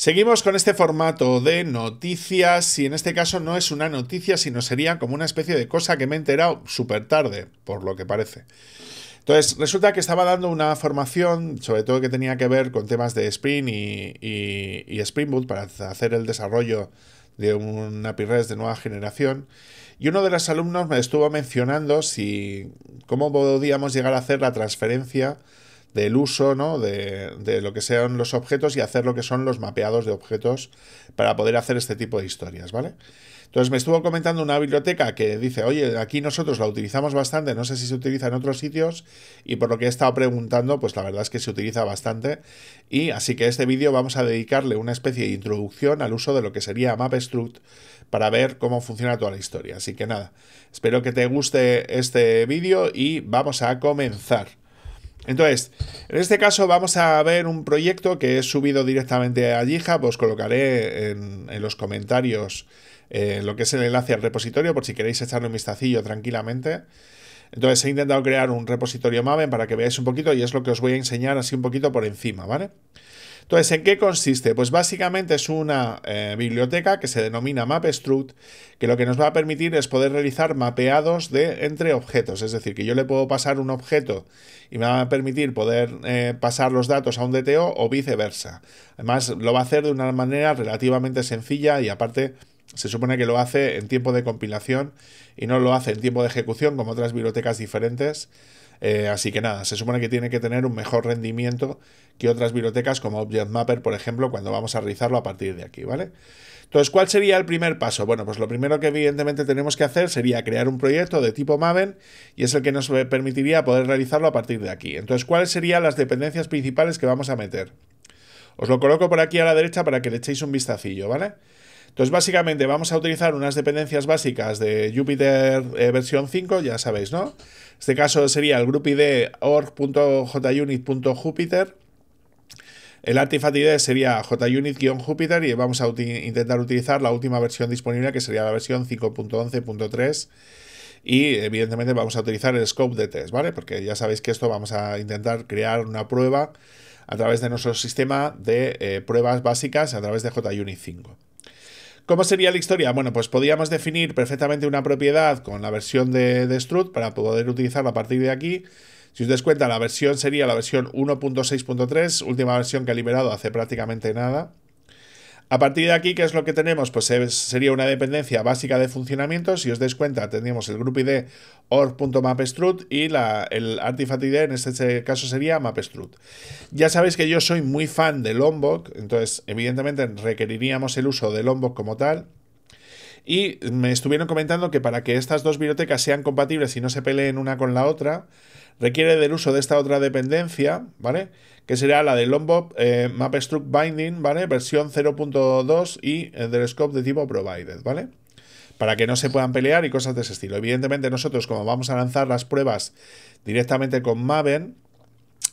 Seguimos con este formato de noticias y en este caso no es una noticia, sino sería como una especie de cosa que me he enterado súper tarde, por lo que parece. Entonces, resulta que estaba dando una formación, sobre todo que tenía que ver con temas de Spring y, Spring Boot para hacer el desarrollo de un API REST de nueva generación. Y uno de los alumnos me estuvo mencionando si cómo podíamos llegar a hacer la transferencia del uso ¿no? de, lo que sean los objetos y hacer lo que son los mapeados de objetos para poder hacer este tipo de historias, ¿vale? Entonces me estuvo comentando una biblioteca que dice, oye, aquí nosotros la utilizamos bastante, no sé si se utiliza en otros sitios, y por lo que he estado preguntando, pues la verdad es que se utiliza bastante, y así que este vídeo vamos a dedicarle una especie de introducción al uso de lo que sería MapStruct para ver cómo funciona toda la historia. Así que nada, espero que te guste este vídeo y vamos a comenzar. Entonces, en este caso vamos a ver un proyecto que he subido directamente a GitHub, os colocaré en, los comentarios eh, lo que es el enlace al repositorio por si queréis echarle un vistacillo tranquilamente. Entonces he intentado crear un repositorio Maven para que veáis un poquito y es lo que os voy a enseñar así un poquito por encima, ¿vale? vale entonces, ¿en qué consiste? Pues básicamente es una eh, biblioteca que se denomina MapStruct, que lo que nos va a permitir es poder realizar mapeados de entre objetos. Es decir, que yo le puedo pasar un objeto y me va a permitir poder eh, pasar los datos a un DTO o viceversa. Además, lo va a hacer de una manera relativamente sencilla y aparte se supone que lo hace en tiempo de compilación y no lo hace en tiempo de ejecución como otras bibliotecas diferentes. Eh, así que nada, se supone que tiene que tener un mejor rendimiento que otras bibliotecas como ObjectMapper, por ejemplo, cuando vamos a realizarlo a partir de aquí, ¿vale? Entonces, ¿cuál sería el primer paso? Bueno, pues lo primero que evidentemente tenemos que hacer sería crear un proyecto de tipo Maven y es el que nos permitiría poder realizarlo a partir de aquí. Entonces, ¿cuáles serían las dependencias principales que vamos a meter? Os lo coloco por aquí a la derecha para que le echéis un vistacillo, ¿vale? vale entonces, básicamente vamos a utilizar unas dependencias básicas de Jupyter eh, versión 5, ya sabéis, ¿no? este caso sería el group ID org.junit.jupyter. El artifact ID sería junit-jupyter y vamos a intentar utilizar la última versión disponible, que sería la versión 5.11.3 y evidentemente vamos a utilizar el scope de test, ¿vale? Porque ya sabéis que esto vamos a intentar crear una prueba a través de nuestro sistema de eh, pruebas básicas a través de JUnit 5. ¿Cómo sería la historia? Bueno, pues podríamos definir perfectamente una propiedad con la versión de, de Strut para poder utilizarla a partir de aquí. Si os dais cuenta, la versión sería la versión 1.6.3, última versión que ha liberado hace prácticamente nada. A partir de aquí, ¿qué es lo que tenemos? Pues sería una dependencia básica de funcionamiento. Si os dais cuenta, tendríamos el grupo ID org.mapstrut y la, el artifact ID en este caso sería mapstrut. Ya sabéis que yo soy muy fan de Lombok, entonces evidentemente requeriríamos el uso de Lombok como tal. Y me estuvieron comentando que para que estas dos bibliotecas sean compatibles y no se peleen una con la otra, requiere del uso de esta otra dependencia, ¿vale? Que será la de Lombok Map eh, MapStruct Binding, ¿vale? Versión 0.2 y eh, del scope de tipo provided, ¿vale? Para que no se puedan pelear y cosas de ese estilo. Evidentemente nosotros, como vamos a lanzar las pruebas directamente con Maven,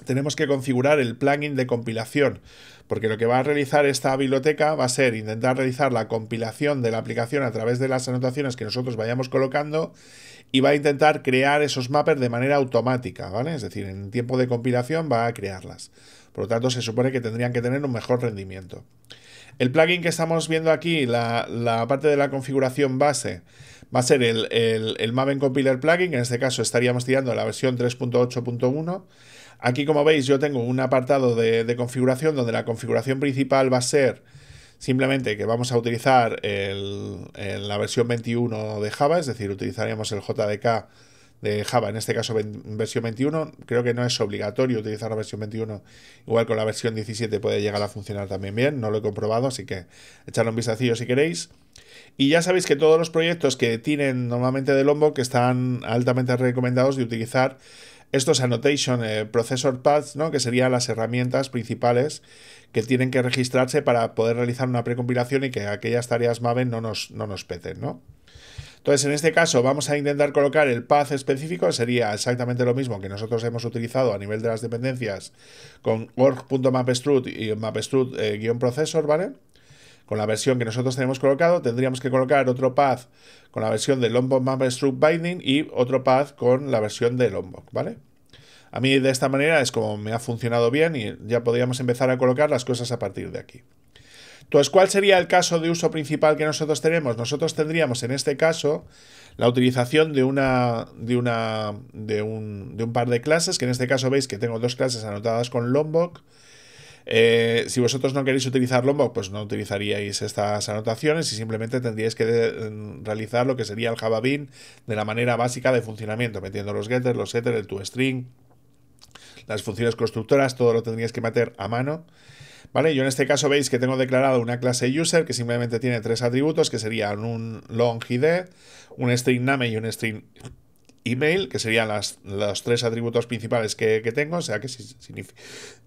tenemos que configurar el plugin de compilación porque lo que va a realizar esta biblioteca va a ser intentar realizar la compilación de la aplicación a través de las anotaciones que nosotros vayamos colocando y va a intentar crear esos mappers de manera automática, ¿vale? Es decir, en tiempo de compilación va a crearlas. Por lo tanto, se supone que tendrían que tener un mejor rendimiento. El plugin que estamos viendo aquí, la, parte de la configuración base, va a ser el, Maven Compiler Plugin, en este caso estaríamos tirando la versión 3.8.1. Aquí como veis yo tengo un apartado de, configuración donde la configuración principal va a ser simplemente que vamos a utilizar la versión 21 de Java, es decir, utilizaríamos el JDK de Java, en este caso versión 21, creo que no es obligatorio utilizar la versión 21, igual con la versión 17 puede llegar a funcionar también bien, no lo he comprobado, así que echarle un vistacillo si queréis. Y ya sabéis que todos los proyectos que tienen normalmente de Lombok están altamente recomendados de utilizar estos annotation eh, processor paths, ¿no? que serían las herramientas principales que tienen que registrarse para poder realizar una precompilación y que aquellas tareas Maven no nos, no nos peten. ¿no? Entonces, en este caso, vamos a intentar colocar el path específico, sería exactamente lo mismo que nosotros hemos utilizado a nivel de las dependencias con org.mapstrut y mapstrut-processor, eh, ¿vale? con la versión que nosotros tenemos colocado, tendríamos que colocar otro path con la versión de Lombok Mapper Struct Binding y otro path con la versión de Lombok, ¿vale? A mí de esta manera es como me ha funcionado bien y ya podríamos empezar a colocar las cosas a partir de aquí. Entonces, ¿cuál sería el caso de uso principal que nosotros tenemos? Nosotros tendríamos en este caso la utilización de una de una de un, de un par de clases, que en este caso veis que tengo dos clases anotadas con Lombok, eh, si vosotros no queréis utilizar Lombok, pues no utilizaríais estas anotaciones y simplemente tendríais que mm, realizar lo que sería el Java Bean de la manera básica de funcionamiento, metiendo los getters, los setters, el toString, las funciones constructoras, todo lo tendríais que meter a mano. ¿Vale? Yo en este caso veis que tengo declarado una clase user que simplemente tiene tres atributos, que serían un long id, un string name y un string email, que serían los tres atributos principales que, tengo. O sea que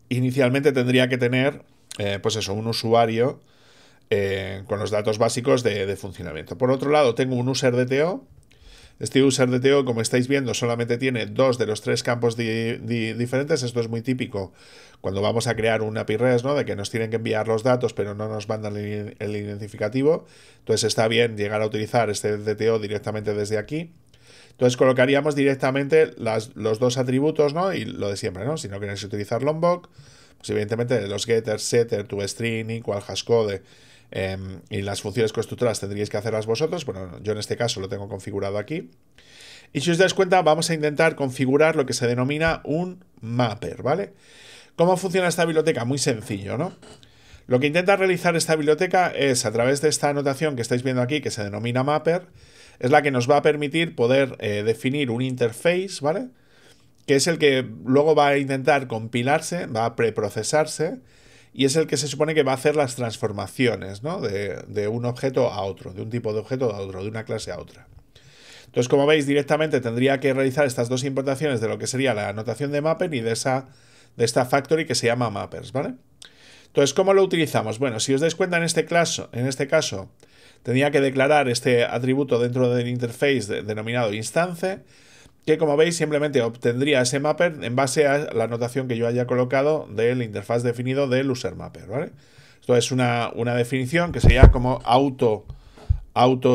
inicialmente tendría que tener, eh, pues eso, un usuario eh, con los datos básicos de, funcionamiento. Por otro lado, tengo un user DTO. Este user DTO, como estáis viendo, solamente tiene dos de los tres campos diferentes. Esto es muy típico cuando vamos a crear un API REST, ¿no? De que nos tienen que enviar los datos, pero no nos mandan el identificativo. Entonces está bien llegar a utilizar este DTO directamente desde aquí. Entonces colocaríamos directamente los dos atributos, ¿no? Y lo de siempre, ¿no? Si no queréis utilizar Lombok, pues evidentemente los getters setter, toString, equal, hashcode em, y las funciones constructoras tendríais que hacerlas vosotros. Bueno, yo en este caso lo tengo configurado aquí. Y si os dais cuenta, vamos a intentar configurar lo que se denomina un mapper, ¿vale? ¿Cómo funciona esta biblioteca? Muy sencillo, ¿no? Lo que intenta realizar esta biblioteca es, a través de esta anotación que estáis viendo aquí, que se denomina mapper, es la que nos va a permitir poder eh, definir un interface, ¿vale? Que es el que luego va a intentar compilarse, va a preprocesarse y es el que se supone que va a hacer las transformaciones, ¿no? De, de un objeto a otro, de un tipo de objeto a otro, de una clase a otra. Entonces, como veis, directamente tendría que realizar estas dos importaciones de lo que sería la anotación de mapper y de, esa, de esta factory que se llama mappers, ¿vale? Entonces, ¿cómo lo utilizamos? Bueno, si os dais cuenta, en este, caso, en este caso tenía que declarar este atributo dentro del interface denominado instancia, que como veis simplemente obtendría ese mapper en base a la anotación que yo haya colocado del interfaz definido del user mapper, ¿vale? Esto es una, definición que sería como auto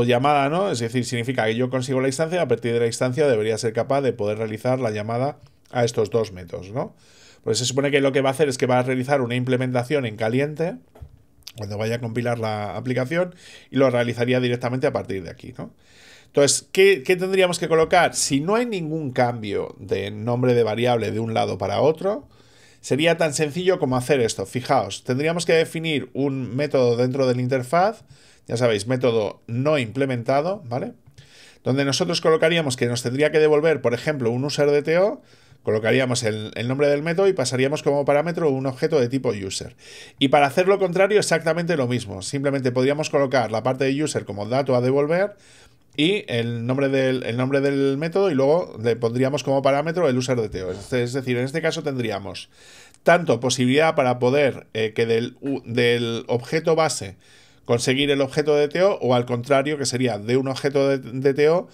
llamada, ¿no? Es decir, significa que yo consigo la instancia, a partir de la instancia debería ser capaz de poder realizar la llamada a estos dos métodos, ¿no? Pues se supone que lo que va a hacer es que va a realizar una implementación en caliente, cuando vaya a compilar la aplicación y lo realizaría directamente a partir de aquí, ¿no? Entonces, ¿qué, ¿qué, tendríamos que colocar? Si no hay ningún cambio de nombre de variable de un lado para otro, sería tan sencillo como hacer esto. Fijaos, tendríamos que definir un método dentro de la interfaz, ya sabéis, método no implementado, ¿vale? donde nosotros colocaríamos que nos tendría que devolver, por ejemplo, un user de TO, colocaríamos el, nombre del método y pasaríamos como parámetro un objeto de tipo user. Y para hacer lo contrario, exactamente lo mismo. Simplemente podríamos colocar la parte de user como dato a devolver y el nombre del, nombre del método y luego le pondríamos como parámetro el user de teo. Es decir, en este caso tendríamos tanto posibilidad para poder eh, que del, del objeto base conseguir el objeto de teo o al contrario, que sería de un objeto de, teo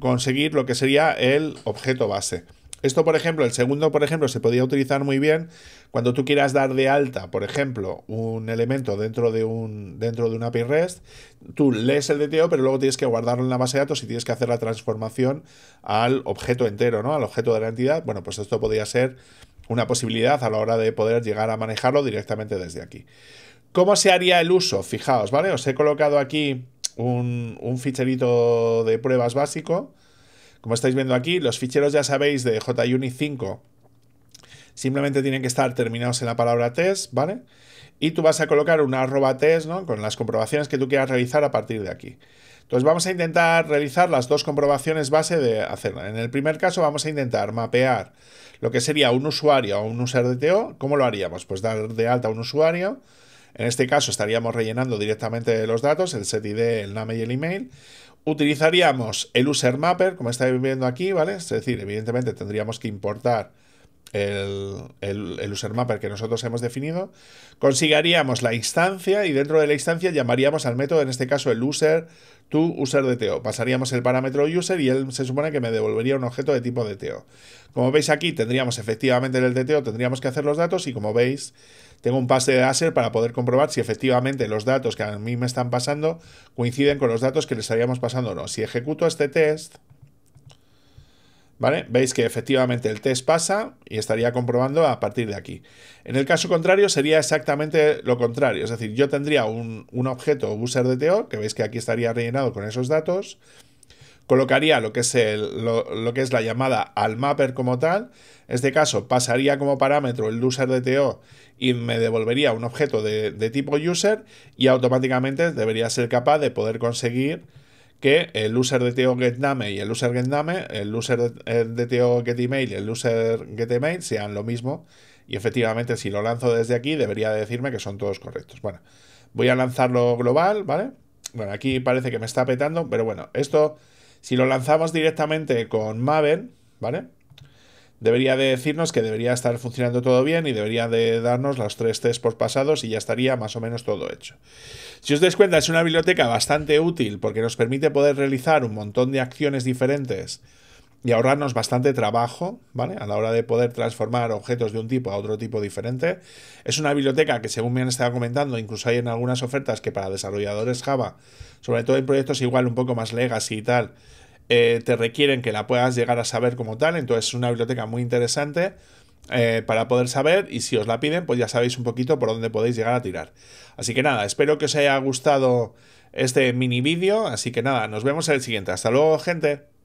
conseguir lo que sería el objeto base. Esto, por ejemplo, el segundo, por ejemplo, se podría utilizar muy bien cuando tú quieras dar de alta, por ejemplo, un elemento dentro de un dentro de un API REST, tú lees el DTO, pero luego tienes que guardarlo en la base de datos y tienes que hacer la transformación al objeto entero, ¿no? Al objeto de la entidad. Bueno, pues esto podría ser una posibilidad a la hora de poder llegar a manejarlo directamente desde aquí. ¿Cómo se haría el uso? Fijaos, ¿vale? Os he colocado aquí un, ficherito de pruebas básico. Como estáis viendo aquí, los ficheros ya sabéis de JUnit 5 simplemente tienen que estar terminados en la palabra test, ¿vale? Y tú vas a colocar una arroba test, ¿no? Con las comprobaciones que tú quieras realizar a partir de aquí. Entonces vamos a intentar realizar las dos comprobaciones base de hacerla. En el primer caso vamos a intentar mapear lo que sería un usuario o un user DTO. ¿Cómo lo haríamos? Pues dar de alta un usuario, en este caso estaríamos rellenando directamente los datos, el ID, el name y el email. Utilizaríamos el user mapper, como estáis viendo aquí, ¿vale? Es decir, evidentemente tendríamos que importar el, el, user mapper que nosotros hemos definido, consigaríamos la instancia y dentro de la instancia llamaríamos al método, en este caso el user to user DTO. Pasaríamos el parámetro user y él se supone que me devolvería un objeto de tipo DTO. Como veis aquí tendríamos efectivamente en el DTO, tendríamos que hacer los datos y como veis tengo un pase de hacer para poder comprobar si efectivamente los datos que a mí me están pasando coinciden con los datos que les estaríamos pasando o no. Si ejecuto este test, Veis que efectivamente el test pasa y estaría comprobando a partir de aquí. En el caso contrario sería exactamente lo contrario, es decir, yo tendría un, un objeto user DTO, que veis que aquí estaría rellenado con esos datos, colocaría lo que es, lo, que es la llamada al mapper como tal, en este caso pasaría como parámetro el user DTO y me devolvería un objeto de, de tipo user y automáticamente debería ser capaz de poder conseguir que el user de tío getName y el user getName, el user de eh, tío getEmail y el user getEmail sean lo mismo. Y efectivamente, si lo lanzo desde aquí, debería decirme que son todos correctos. Bueno, voy a lanzarlo global, ¿vale? Bueno, aquí parece que me está petando, pero bueno, esto, si lo lanzamos directamente con Maven, ¿vale? debería decirnos que debería estar funcionando todo bien y debería de darnos los tres test por pasados y ya estaría más o menos todo hecho. Si os dais cuenta, es una biblioteca bastante útil porque nos permite poder realizar un montón de acciones diferentes y ahorrarnos bastante trabajo, ¿vale? A la hora de poder transformar objetos de un tipo a otro tipo diferente. Es una biblioteca que, según me han estado comentando, incluso hay en algunas ofertas que para desarrolladores Java, sobre todo en proyectos igual un poco más legacy y tal, eh, te requieren que la puedas llegar a saber como tal, entonces es una biblioteca muy interesante eh, para poder saber y si os la piden, pues ya sabéis un poquito por dónde podéis llegar a tirar. Así que nada, espero que os haya gustado este mini vídeo, así que nada, nos vemos en el siguiente. Hasta luego, gente.